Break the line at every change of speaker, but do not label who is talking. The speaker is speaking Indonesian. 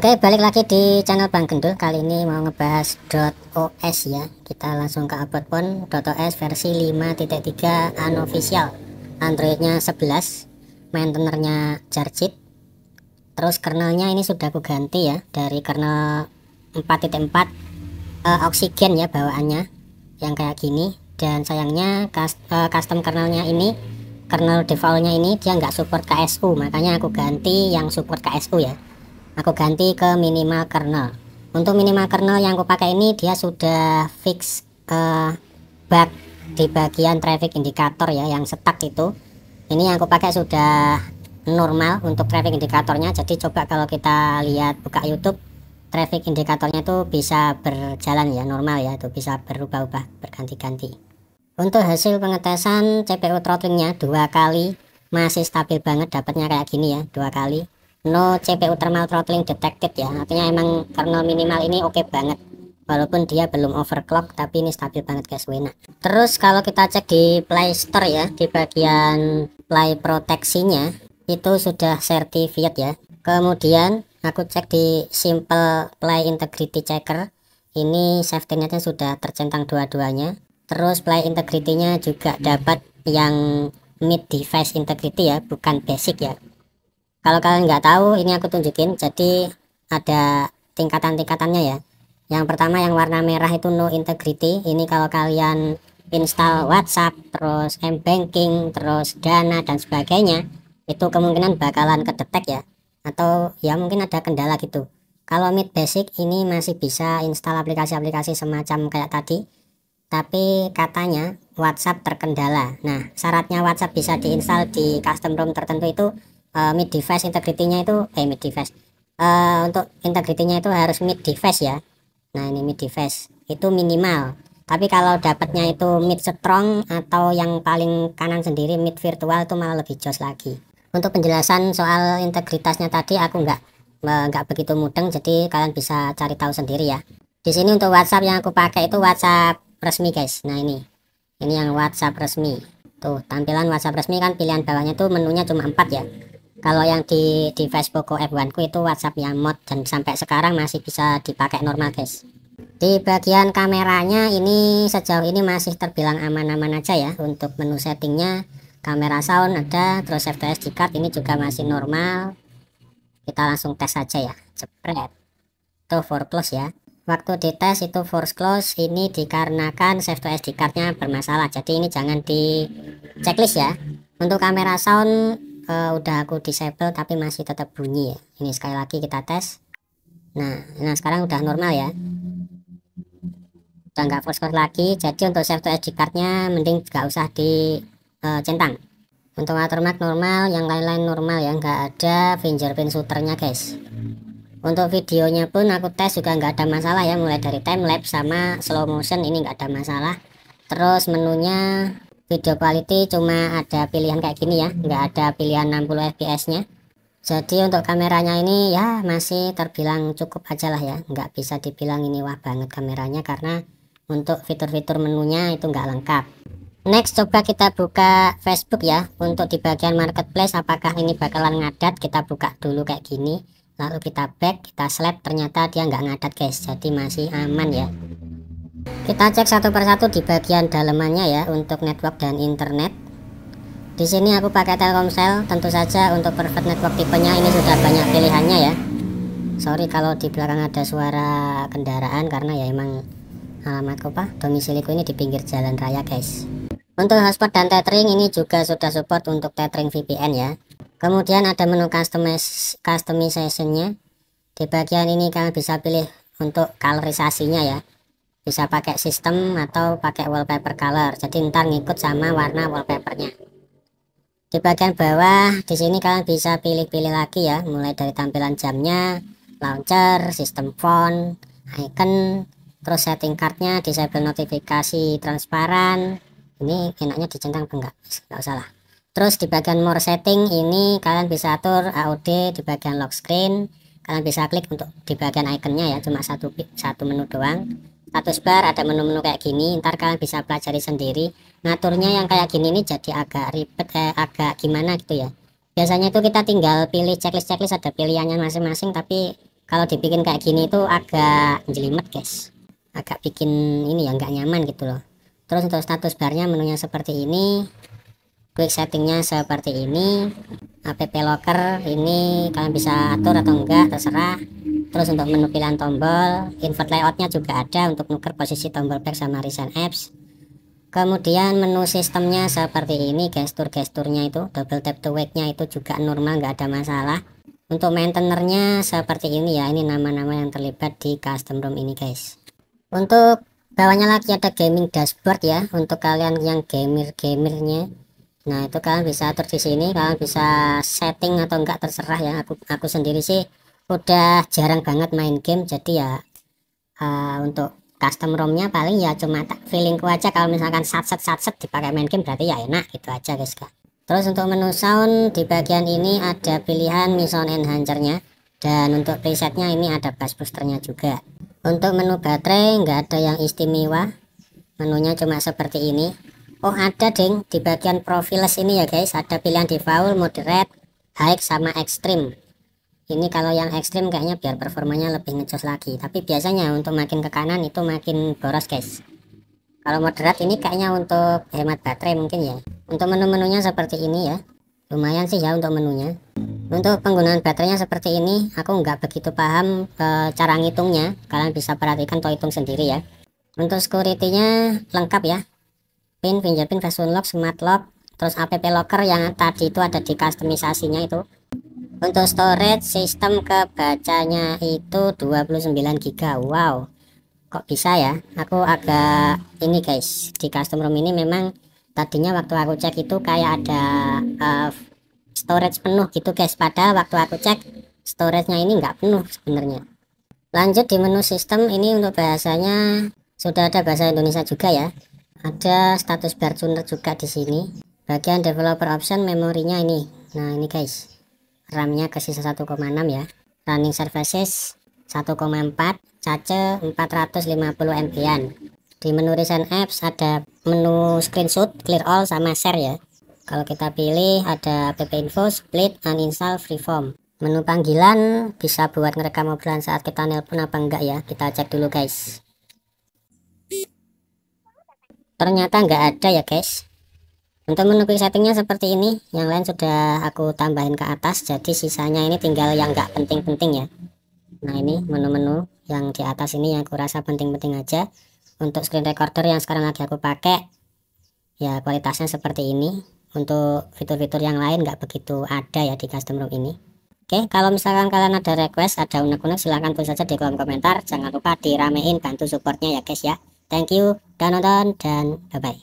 Oke balik lagi di channel Bang Gendul kali ini mau ngebahas .os ya kita langsung ke upload pun .os versi 5.3 unofficial anu Androidnya 11 maintainernya Jarjit terus kernelnya ini sudah aku ganti ya dari kernel 4.4 uh, eh, oksigen ya bawaannya yang kayak gini dan sayangnya eh, custom kernelnya ini kernel defaultnya ini dia nggak support KSU makanya aku ganti yang support KSU ya aku ganti ke minimal kernel untuk minimal kernel yang aku pakai ini dia sudah fix uh, bug di bagian traffic indicator ya yang stuck itu ini yang aku pakai sudah normal untuk traffic indikatornya jadi coba kalau kita lihat buka YouTube traffic indikatornya itu bisa berjalan ya normal ya itu bisa berubah-ubah berganti-ganti untuk hasil pengetesan CPU throttlingnya dua kali masih stabil banget dapatnya kayak gini ya dua kali no CPU thermal throttling detected ya artinya emang kernel minimal ini oke okay banget walaupun dia belum overclock tapi ini stabil banget guys Wena. terus kalau kita cek di Play Store ya di bagian Play proteksinya itu sudah certified ya kemudian aku cek di simple Play integrity checker ini safety netnya sudah tercentang dua-duanya terus play integrity-nya juga dapat yang mid device integrity ya bukan basic ya kalau kalian nggak tahu ini aku tunjukin jadi ada tingkatan-tingkatannya ya yang pertama yang warna merah itu no integrity ini kalau kalian install WhatsApp terus m banking terus dana dan sebagainya itu kemungkinan bakalan kedetek ya atau ya mungkin ada kendala gitu kalau mid basic ini masih bisa install aplikasi-aplikasi semacam kayak tadi tapi katanya WhatsApp terkendala nah syaratnya WhatsApp bisa diinstal di custom ROM tertentu itu uh, mid device integritinya itu eh mid device uh, untuk integritinya itu harus mid device ya nah ini mid device itu minimal tapi kalau dapatnya itu mid strong atau yang paling kanan sendiri mid virtual itu malah lebih jos lagi untuk penjelasan soal integritasnya tadi aku nggak nggak begitu mudeng jadi kalian bisa cari tahu sendiri ya di sini untuk WhatsApp yang aku pakai itu WhatsApp resmi guys nah ini ini yang WhatsApp resmi tuh tampilan WhatsApp resmi kan pilihan bawahnya tuh menunya cuma empat ya kalau yang di di Facebook F1 ku itu WhatsApp yang mod dan sampai sekarang masih bisa dipakai normal guys di bagian kameranya ini sejauh ini masih terbilang aman-aman aja ya untuk menu settingnya kamera sound ada terus fps di card ini juga masih normal kita langsung tes aja ya jepret itu for close ya waktu dites itu force close ini dikarenakan save to SD cardnya bermasalah jadi ini jangan di checklist ya untuk kamera sound uh, udah aku disable tapi masih tetap bunyi ya ini sekali lagi kita tes nah nah sekarang udah normal ya udah nggak force lagi jadi untuk save to SD cardnya mending nggak usah dicentang eh, uh, untuk watermark normal yang lain-lain normal ya nggak ada fingerprint shooternya guys untuk videonya pun aku tes juga nggak ada masalah ya mulai dari time lapse sama slow motion ini nggak ada masalah terus menunya video quality cuma ada pilihan kayak gini ya nggak ada pilihan 60 fps nya jadi untuk kameranya ini ya masih terbilang cukup aja lah ya nggak bisa dibilang ini wah banget kameranya karena untuk fitur-fitur menunya itu nggak lengkap next coba kita buka Facebook ya untuk di bagian marketplace apakah ini bakalan ngadat kita buka dulu kayak gini lalu kita back kita slap ternyata dia nggak ngadat guys jadi masih aman ya kita cek satu persatu di bagian dalemannya ya untuk network dan internet. Di sini aku pakai Telkomsel, tentu saja untuk perfect network tipenya ini sudah banyak pilihannya ya. Sorry kalau di belakang ada suara kendaraan karena ya emang alamatku pak domisiliku ini di pinggir jalan raya guys. Untuk hotspot dan tethering ini juga sudah support untuk tethering VPN ya. Kemudian ada menu customiz customizationnya. Di bagian ini kalian bisa pilih untuk kalorisasinya ya bisa pakai sistem atau pakai wallpaper color jadi ntar ngikut sama warna wallpapernya di bagian bawah di sini kalian bisa pilih-pilih lagi ya mulai dari tampilan jamnya launcher sistem font icon terus setting cardnya disable notifikasi transparan ini enaknya dicentang enggak enggak usah lah terus di bagian more setting ini kalian bisa atur AOD di bagian lock screen kalian bisa klik untuk di bagian iconnya ya cuma satu satu menu doang status bar ada menu-menu kayak gini ntar kalian bisa pelajari sendiri ngaturnya yang kayak gini ini jadi agak ribet eh, agak gimana gitu ya biasanya itu kita tinggal pilih checklist-checklist ada pilihannya masing-masing tapi kalau dibikin kayak gini itu agak jelimet guys agak bikin ini ya nggak nyaman gitu loh terus untuk status barnya menunya seperti ini quick settingnya seperti ini app locker ini kalian bisa atur atau enggak terserah terus untuk menu pilihan tombol invert layoutnya juga ada untuk nuker posisi tombol back sama recent apps kemudian menu sistemnya seperti ini gesture gesturnya itu double tap to wake nya itu juga normal nggak ada masalah untuk maintainernya seperti ini ya ini nama-nama yang terlibat di custom ROM ini guys untuk bawahnya lagi ada gaming dashboard ya untuk kalian yang gamer-gamernya nah itu kalian bisa atur di sini kalian bisa setting atau enggak terserah ya aku aku sendiri sih udah jarang banget main game jadi ya uh, untuk custom romnya paling ya cuma tak feelingku aja kalau misalkan satset satset dipakai main game berarti ya enak itu aja guys kak terus untuk menu sound di bagian ini ada pilihan Mi Sound enhancernya dan untuk presetnya ini ada bass boosternya juga untuk menu baterai nggak ada yang istimewa menunya cuma seperti ini Oh ada ding di bagian profiles ini ya guys ada pilihan default, moderate, high sama extreme ini kalau yang ekstrim kayaknya biar performanya lebih ngejos lagi tapi biasanya untuk makin ke kanan itu makin boros guys kalau moderat ini kayaknya untuk hemat baterai mungkin ya untuk menu-menunya seperti ini ya lumayan sih ya untuk menunya untuk penggunaan baterainya seperti ini aku nggak begitu paham e, cara ngitungnya kalian bisa perhatikan atau hitung sendiri ya untuk security nya lengkap ya pin fingerprint version unlock, smart lock terus app locker yang tadi itu ada di customisasinya itu untuk storage sistem kebacanya itu 29 giga wow kok bisa ya aku agak ini guys di custom room ini memang tadinya waktu aku cek itu kayak ada uh, storage penuh gitu guys pada waktu aku cek storage-nya ini nggak penuh sebenarnya lanjut di menu sistem ini untuk bahasanya sudah ada bahasa Indonesia juga ya ada status bar tuner juga di sini bagian developer option memorinya ini nah ini guys RAM-nya ke sisa 1,6 ya running services 1,4 cache 450 MB-an di menu recent apps ada menu screenshot clear all sama share ya kalau kita pilih ada app info split uninstall freeform menu panggilan bisa buat ngerekam obrolan saat kita nelpon apa enggak ya kita cek dulu guys ternyata nggak ada ya guys untuk menu settingnya seperti ini yang lain sudah aku tambahin ke atas jadi sisanya ini tinggal yang nggak penting-penting ya nah ini menu-menu yang di atas ini yang aku rasa penting-penting aja untuk screen recorder yang sekarang lagi aku pakai ya kualitasnya seperti ini untuk fitur-fitur yang lain nggak begitu ada ya di custom room ini Oke, kalau misalkan kalian ada request, ada unek-unek, silahkan tulis saja di kolom komentar. Jangan lupa diramein, bantu supportnya ya guys ya. Thank you, Donaldon, and bye bye.